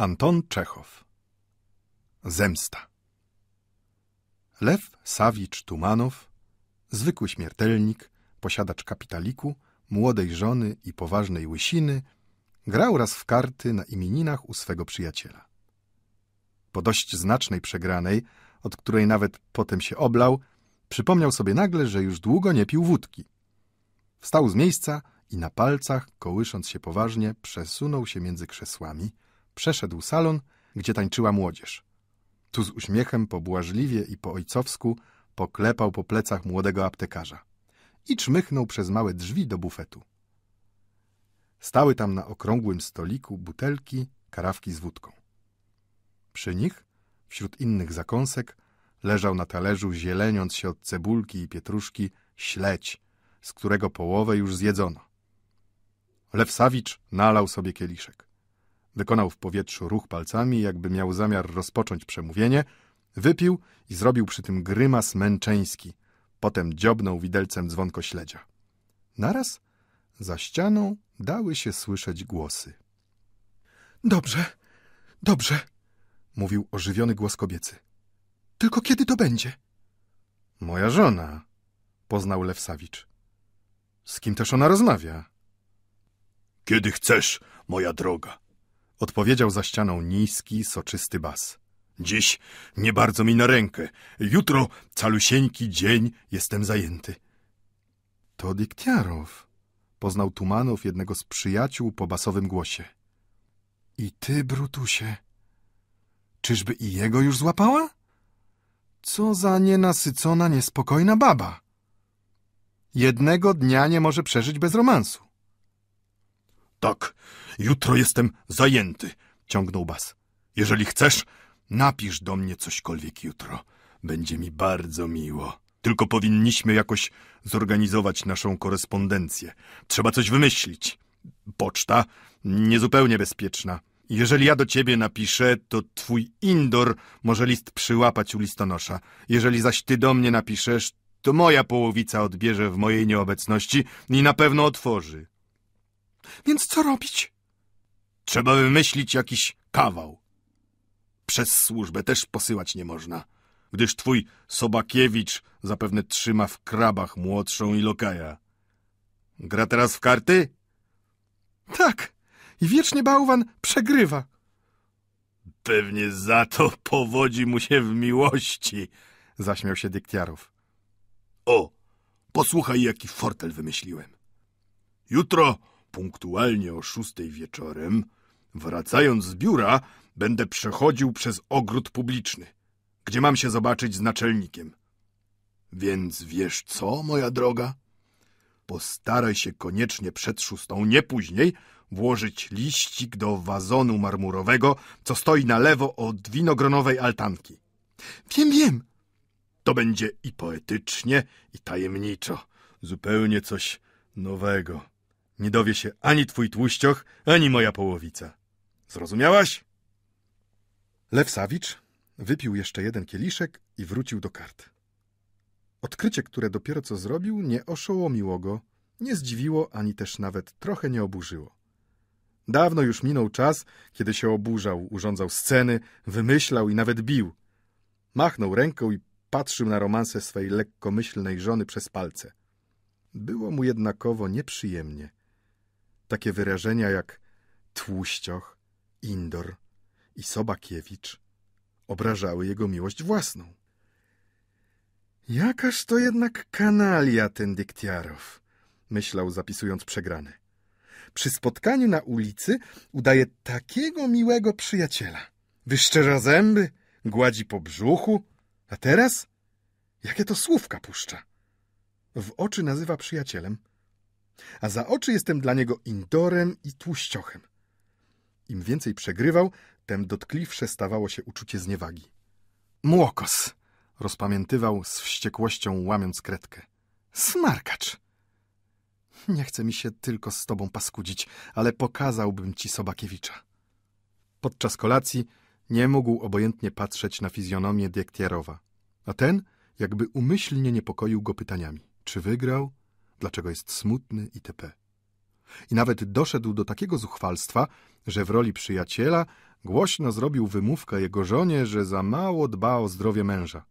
Anton Czechow Zemsta Lew Sawicz Tumanow, zwykły śmiertelnik, posiadacz kapitaliku, młodej żony i poważnej łysiny, grał raz w karty na imieninach u swego przyjaciela. Po dość znacznej przegranej, od której nawet potem się oblał, przypomniał sobie nagle, że już długo nie pił wódki. Wstał z miejsca i na palcach, kołysząc się poważnie, przesunął się między krzesłami – przeszedł salon, gdzie tańczyła młodzież. Tu z uśmiechem pobłażliwie i po ojcowsku poklepał po plecach młodego aptekarza i czmychnął przez małe drzwi do bufetu. Stały tam na okrągłym stoliku butelki, karawki z wódką. Przy nich, wśród innych zakąsek, leżał na talerzu, zieleniąc się od cebulki i pietruszki, śledź, z którego połowę już zjedzono. Lewsawicz nalał sobie kieliszek. Wykonał w powietrzu ruch palcami, jakby miał zamiar rozpocząć przemówienie, wypił i zrobił przy tym grymas męczeński. Potem dziobnął widelcem dzwonko śledzia. Naraz za ścianą dały się słyszeć głosy. Dobrze, dobrze, mówił ożywiony głos kobiecy. Tylko kiedy to będzie? Moja żona, poznał Lewsawicz. Z kim też ona rozmawia? Kiedy chcesz, moja droga, Odpowiedział za ścianą niski, soczysty bas. Dziś nie bardzo mi na rękę. Jutro calusieńki dzień jestem zajęty. To Diktiarow. Poznał Tumanow jednego z przyjaciół po basowym głosie. I ty, Brutusie. Czyżby i jego już złapała? Co za nienasycona, niespokojna baba. Jednego dnia nie może przeżyć bez romansu. Tak, jutro jestem zajęty, ciągnął Bas. Jeżeli chcesz, napisz do mnie cośkolwiek jutro. Będzie mi bardzo miło. Tylko powinniśmy jakoś zorganizować naszą korespondencję. Trzeba coś wymyślić. Poczta niezupełnie bezpieczna. Jeżeli ja do ciebie napiszę, to twój Indor może list przyłapać u listonosza. Jeżeli zaś ty do mnie napiszesz, to moja połowica odbierze w mojej nieobecności i na pewno otworzy więc co robić? Trzeba wymyślić jakiś kawał. Przez służbę też posyłać nie można, gdyż twój Sobakiewicz zapewne trzyma w krabach młodszą i lokaja. Gra teraz w karty? Tak, i wiecznie bałwan przegrywa. Pewnie za to powodzi mu się w miłości, zaśmiał się Dyktiarów. O, posłuchaj, jaki fortel wymyśliłem. Jutro Punktualnie o szóstej wieczorem, wracając z biura, będę przechodził przez ogród publiczny, gdzie mam się zobaczyć z naczelnikiem. Więc wiesz co, moja droga? Postaraj się koniecznie przed szóstą, nie później, włożyć liścik do wazonu marmurowego, co stoi na lewo od winogronowej altanki. Wiem, wiem. To będzie i poetycznie, i tajemniczo. Zupełnie coś nowego nie dowie się ani twój tłuścioch, ani moja połowica. Zrozumiałaś? Lew Sawicz wypił jeszcze jeden kieliszek i wrócił do kart. Odkrycie, które dopiero co zrobił, nie oszołomiło go, nie zdziwiło ani też nawet trochę nie oburzyło. Dawno już minął czas, kiedy się oburzał, urządzał sceny, wymyślał i nawet bił. Machnął ręką i patrzył na romanse swej lekkomyślnej żony przez palce. Było mu jednakowo nieprzyjemnie. Takie wyrażenia jak tłuścioch, indor i sobakiewicz obrażały jego miłość własną. Jakaż to jednak kanalia ten Dyktiarow, myślał zapisując przegrane. Przy spotkaniu na ulicy udaje takiego miłego przyjaciela. Wyszczerza zęby, gładzi po brzuchu, a teraz? Jakie to słówka puszcza? W oczy nazywa przyjacielem a za oczy jestem dla niego indorem i tłuściochem. Im więcej przegrywał, tem dotkliwsze stawało się uczucie zniewagi. Młokos! rozpamiętywał z wściekłością, łamiąc kredkę. Smarkacz! Nie chce mi się tylko z tobą paskudzić, ale pokazałbym ci Sobakiewicza. Podczas kolacji nie mógł obojętnie patrzeć na fizjonomię Diektierowa, a ten jakby umyślnie niepokoił go pytaniami. Czy wygrał? dlaczego jest smutny itp. I nawet doszedł do takiego zuchwalstwa, że w roli przyjaciela głośno zrobił wymówkę jego żonie, że za mało dba o zdrowie męża.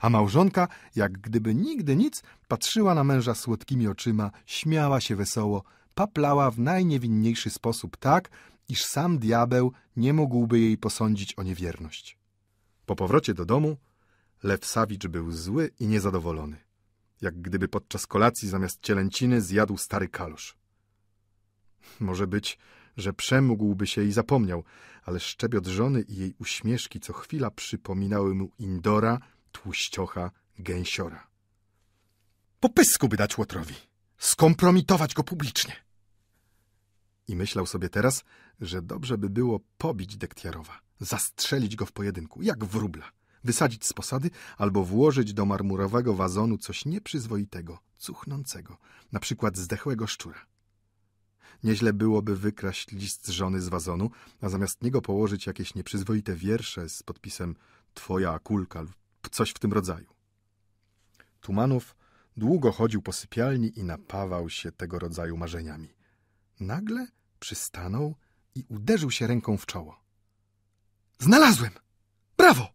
A małżonka, jak gdyby nigdy nic, patrzyła na męża słodkimi oczyma, śmiała się wesoło, paplała w najniewinniejszy sposób tak, iż sam diabeł nie mógłby jej posądzić o niewierność. Po powrocie do domu Lew Sawicz był zły i niezadowolony jak gdyby podczas kolacji zamiast cielęciny zjadł stary kalusz. Może być, że przemógłby się i zapomniał, ale szczebiot żony i jej uśmieszki co chwila przypominały mu Indora, tłuściocha, gęsiora. Po pysku by dać Łotrowi, skompromitować go publicznie. I myślał sobie teraz, że dobrze by było pobić Dektiarowa, zastrzelić go w pojedynku, jak wróbla wysadzić z posady albo włożyć do marmurowego wazonu coś nieprzyzwoitego, cuchnącego, na przykład zdechłego szczura. Nieźle byłoby wykraść list żony z wazonu, a zamiast niego położyć jakieś nieprzyzwoite wiersze z podpisem Twoja akulka lub coś w tym rodzaju. Tumanów długo chodził po sypialni i napawał się tego rodzaju marzeniami. Nagle przystanął i uderzył się ręką w czoło. Znalazłem! Brawo!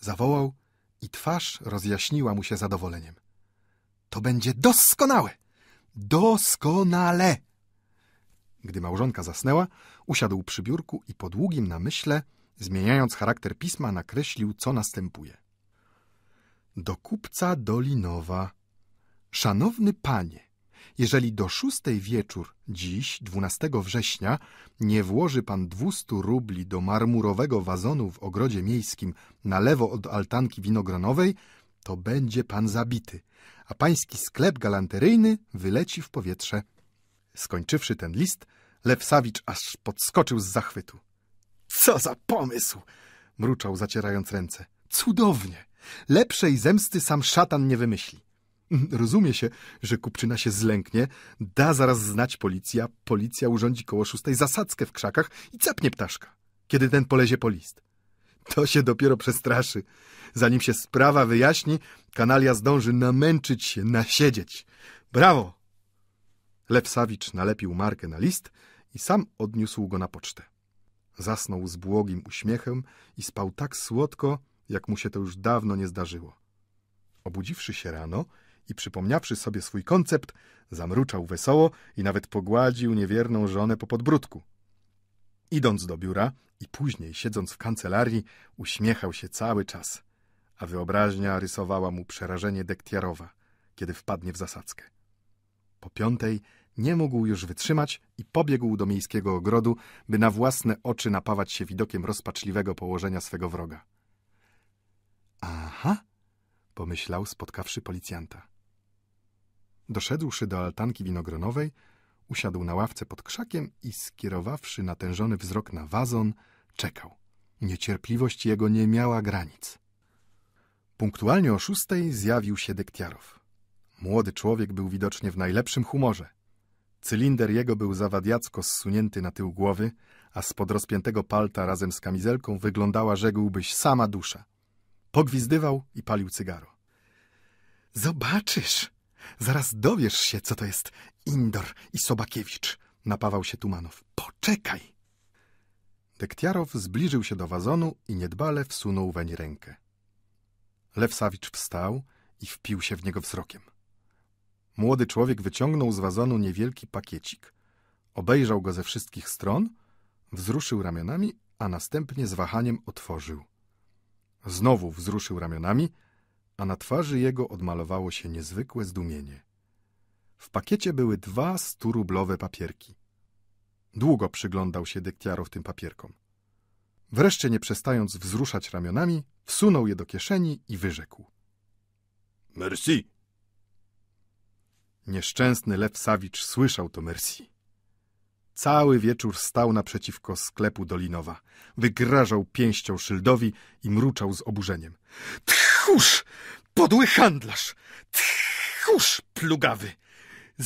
Zawołał i twarz rozjaśniła mu się zadowoleniem. To będzie doskonałe! Doskonale! Gdy małżonka zasnęła, usiadł przy biurku i po długim namyśle, zmieniając charakter pisma, nakreślił, co następuje. Do kupca Dolinowa. Szanowny panie, jeżeli do szóstej wieczór dziś, 12 września, nie włoży pan dwustu rubli do marmurowego wazonu w ogrodzie miejskim na lewo od altanki winogronowej, to będzie pan zabity, a pański sklep galanteryjny wyleci w powietrze. Skończywszy ten list, Lew Sawicz aż podskoczył z zachwytu. Co za pomysł! mruczał, zacierając ręce. Cudownie! Lepszej zemsty sam szatan nie wymyśli. Rozumie się, że kupczyna się zlęknie, da zaraz znać policja, policja urządzi koło szóstej zasadzkę w krzakach i capnie ptaszka, kiedy ten polezie po list. To się dopiero przestraszy. Zanim się sprawa wyjaśni, kanalia zdąży namęczyć się, nasiedzieć. Brawo! Lew Sawicz nalepił markę na list i sam odniósł go na pocztę. Zasnął z błogim uśmiechem i spał tak słodko, jak mu się to już dawno nie zdarzyło. Obudziwszy się rano, i przypomniawszy sobie swój koncept, zamruczał wesoło i nawet pogładził niewierną żonę po podbródku. Idąc do biura i później siedząc w kancelarii, uśmiechał się cały czas, a wyobraźnia rysowała mu przerażenie Dektiarowa, kiedy wpadnie w zasadzkę. Po piątej nie mógł już wytrzymać i pobiegł do miejskiego ogrodu, by na własne oczy napawać się widokiem rozpaczliwego położenia swego wroga. Aha, pomyślał, spotkawszy policjanta. Doszedłszy do altanki winogronowej, usiadł na ławce pod krzakiem i skierowawszy natężony wzrok na wazon, czekał. Niecierpliwość jego nie miała granic. Punktualnie o szóstej zjawił się Dektiarow. Młody człowiek był widocznie w najlepszym humorze. Cylinder jego był zawadiacko zsunięty na tył głowy, a spod rozpiętego palta razem z kamizelką wyglądała, rzekłbyś, sama dusza. Pogwizdywał i palił cygaro. — Zobaczysz! Zaraz dowiesz się, co to jest Indor i Sobakiewicz, napawał się Tumanow. Poczekaj! Dektiarow zbliżył się do wazonu i niedbale wsunął weń rękę. Lewsawicz wstał i wpił się w niego wzrokiem. Młody człowiek wyciągnął z wazonu niewielki pakiecik. Obejrzał go ze wszystkich stron, wzruszył ramionami, a następnie z wahaniem otworzył. Znowu wzruszył ramionami – a na twarzy jego odmalowało się niezwykłe zdumienie. W pakiecie były dwa sturublowe papierki. Długo przyglądał się Dektiarow tym papierkom. Wreszcie, nie przestając wzruszać ramionami, wsunął je do kieszeni i wyrzekł. Merci! Nieszczęsny Lew Sawicz słyszał to merci. Cały wieczór stał naprzeciwko sklepu Dolinowa. Wygrażał pięścią szyldowi i mruczał z oburzeniem. Tch! Tchórz, podły handlarz! Tchórz, plugawy!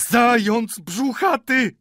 Zając brzuchaty!